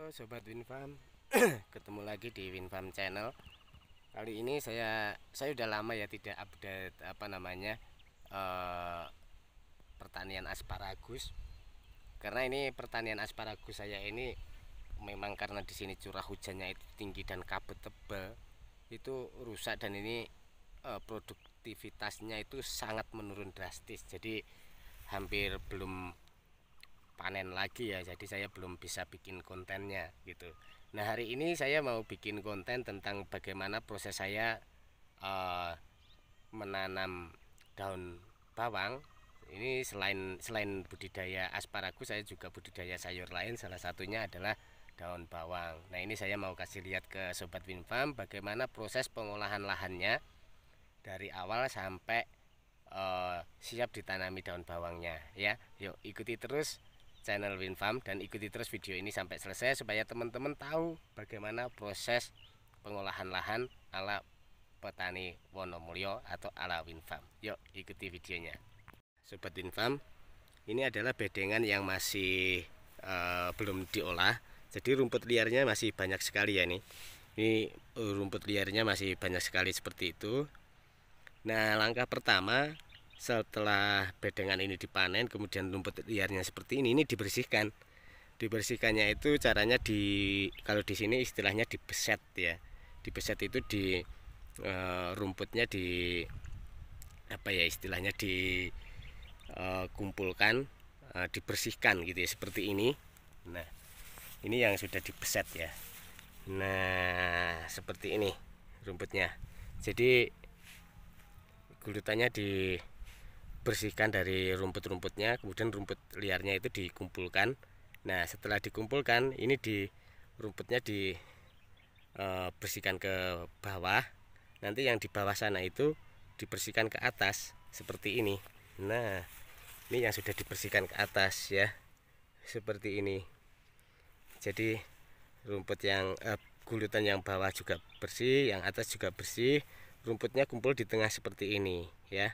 Halo Sobat Winfarm Ketemu lagi di Winfarm Channel Kali ini saya Saya udah lama ya tidak update Apa namanya e, Pertanian asparagus Karena ini pertanian asparagus saya ini Memang karena di sini curah hujannya itu tinggi Dan kabut tebal Itu rusak dan ini e, Produktivitasnya itu sangat menurun drastis Jadi hampir belum panen lagi ya jadi saya belum bisa bikin kontennya gitu nah hari ini saya mau bikin konten tentang bagaimana proses saya uh, menanam daun bawang ini selain selain budidaya asparagus saya juga budidaya sayur lain salah satunya adalah daun bawang nah ini saya mau kasih lihat ke sobat Winfarm bagaimana proses pengolahan lahannya dari awal sampai uh, siap ditanami daun bawangnya ya yuk ikuti terus channel Winfarm dan ikuti terus video ini sampai selesai supaya teman-teman tahu bagaimana proses pengolahan lahan ala petani Wonomulyo atau ala Winfarm. Yuk ikuti videonya. Sobat Winfarm, ini adalah bedengan yang masih e, belum diolah. Jadi rumput liarnya masih banyak sekali ya nih. Ini eh, rumput liarnya masih banyak sekali seperti itu. Nah, langkah pertama setelah bedengan ini dipanen kemudian rumput liarnya seperti ini ini dibersihkan dibersihkannya itu caranya di kalau di sini istilahnya dibeset ya dibeset itu di e, rumputnya di apa ya istilahnya dikumpulkan eh, e, eh, e, dibersihkan gitu ya seperti ini nah ini yang sudah dibeset ya nah seperti ini rumputnya jadi gulutannya di bersihkan dari rumput-rumputnya kemudian rumput liarnya itu dikumpulkan nah setelah dikumpulkan ini di rumputnya di eh, ke bawah nanti yang di bawah sana itu dibersihkan ke atas seperti ini nah ini yang sudah dibersihkan ke atas ya seperti ini jadi rumput yang e, gulutan yang bawah juga bersih yang atas juga bersih rumputnya kumpul di tengah seperti ini ya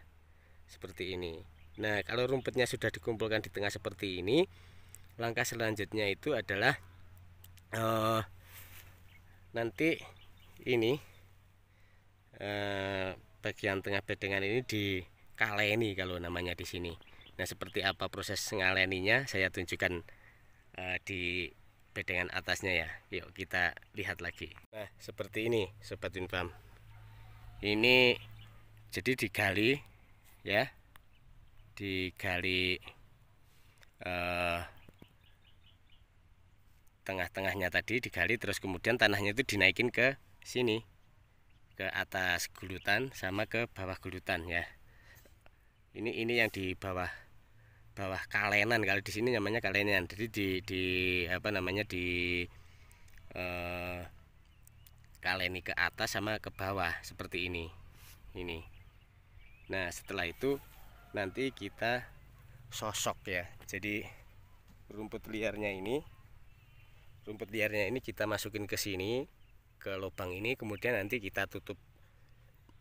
seperti ini nah kalau rumputnya sudah dikumpulkan di tengah seperti ini langkah selanjutnya itu adalah uh, nanti ini uh, bagian tengah bedengan ini dikaleni kalau namanya di sini nah seperti apa proses ngaleninya saya tunjukkan uh, di bedengan atasnya ya yuk kita lihat lagi nah seperti ini sobat Infam. ini jadi digali ya digali eh, tengah-tengahnya tadi digali terus kemudian tanahnya itu dinaikin ke sini ke atas gulutan sama ke bawah gulutan ya ini ini yang di bawah bawah kalenan kalau di sini namanya kalenan jadi di di apa namanya di eh, kaleni ke atas sama ke bawah seperti ini ini Nah setelah itu nanti kita sosok ya. Jadi rumput liarnya ini rumput liarnya ini kita masukin ke sini ke lubang ini kemudian nanti kita tutup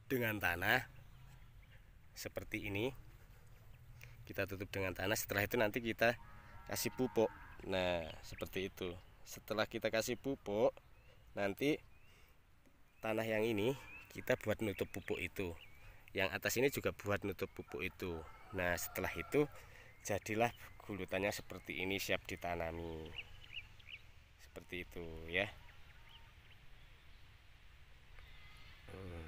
dengan tanah seperti ini kita tutup dengan tanah setelah itu nanti kita kasih pupuk nah seperti itu setelah kita kasih pupuk nanti tanah yang ini kita buat nutup pupuk itu yang atas ini juga buat nutup pupuk itu nah setelah itu jadilah gulutannya seperti ini siap ditanami seperti itu ya hmm.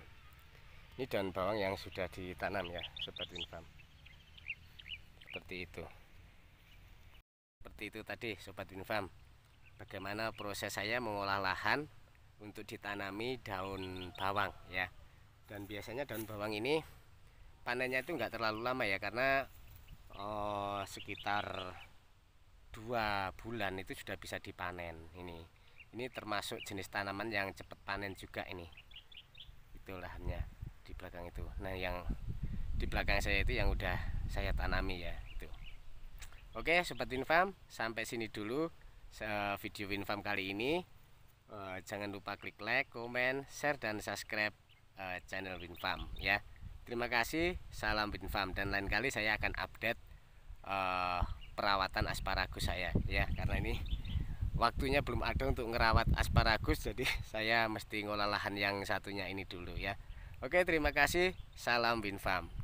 ini daun bawang yang sudah ditanam ya sobat infam seperti itu seperti itu tadi sobat infam bagaimana proses saya mengolah lahan untuk ditanami daun bawang ya dan biasanya daun bawang ini panennya itu enggak terlalu lama ya karena oh, sekitar dua bulan itu sudah bisa dipanen ini ini termasuk jenis tanaman yang cepat panen juga ini itu lahannya di belakang itu nah yang di belakang saya itu yang udah saya tanami ya itu oke sobat Winfarm sampai sini dulu eh, video Winfarm kali ini eh, jangan lupa klik like komen share dan subscribe Eh, channel Winfarm, ya. Terima kasih, salam Winfarm. dan lain kali saya akan update uh, perawatan asparagus saya ya karena ini waktunya belum ada untuk ngerawat asparagus jadi saya mesti ngolah lahan yang satunya ini dulu ya. Oke, terima kasih. Salam Winfarm.